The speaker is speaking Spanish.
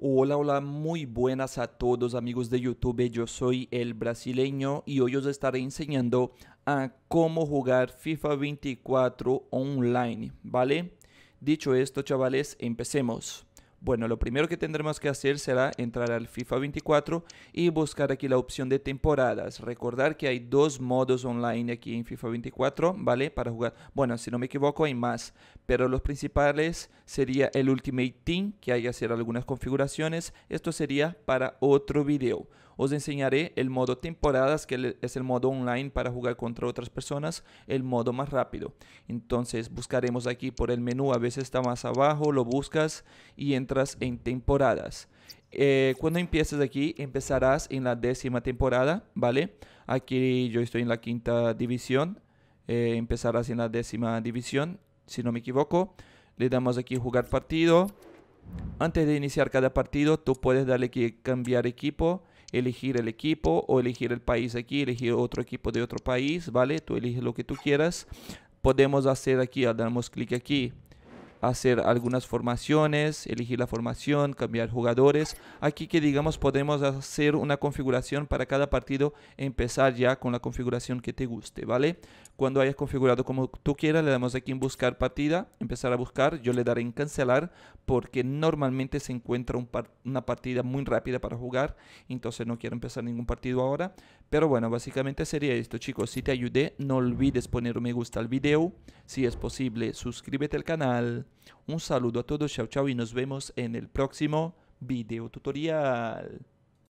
Hola, hola, muy buenas a todos amigos de YouTube, yo soy el brasileño y hoy os estaré enseñando a cómo jugar FIFA 24 online, ¿vale? Dicho esto, chavales, empecemos. Bueno, lo primero que tendremos que hacer será entrar al FIFA 24 y buscar aquí la opción de temporadas. Recordar que hay dos modos online aquí en FIFA 24, ¿vale? Para jugar. Bueno, si no me equivoco hay más, pero los principales sería el Ultimate Team, que hay que hacer algunas configuraciones. Esto sería para otro video. Os enseñaré el modo temporadas, que es el modo online para jugar contra otras personas, el modo más rápido. Entonces buscaremos aquí por el menú, a veces está más abajo, lo buscas y entras en temporadas. Eh, cuando empieces aquí, empezarás en la décima temporada, ¿vale? Aquí yo estoy en la quinta división, eh, empezarás en la décima división, si no me equivoco. Le damos aquí jugar partido. Antes de iniciar cada partido, tú puedes darle que cambiar equipo elegir el equipo o elegir el país aquí, elegir otro equipo de otro país, ¿vale? Tú eliges lo que tú quieras. Podemos hacer aquí, damos clic aquí hacer algunas formaciones, elegir la formación, cambiar jugadores. Aquí que digamos podemos hacer una configuración para cada partido, empezar ya con la configuración que te guste, ¿vale? Cuando hayas configurado como tú quieras, le damos aquí en buscar partida, empezar a buscar, yo le daré en cancelar porque normalmente se encuentra una partida muy rápida para jugar, entonces no quiero empezar ningún partido ahora. Pero bueno, básicamente sería esto chicos, si te ayudé no olvides poner un me gusta al video, si es posible suscríbete al canal, un saludo a todos, chao chao y nos vemos en el próximo video tutorial.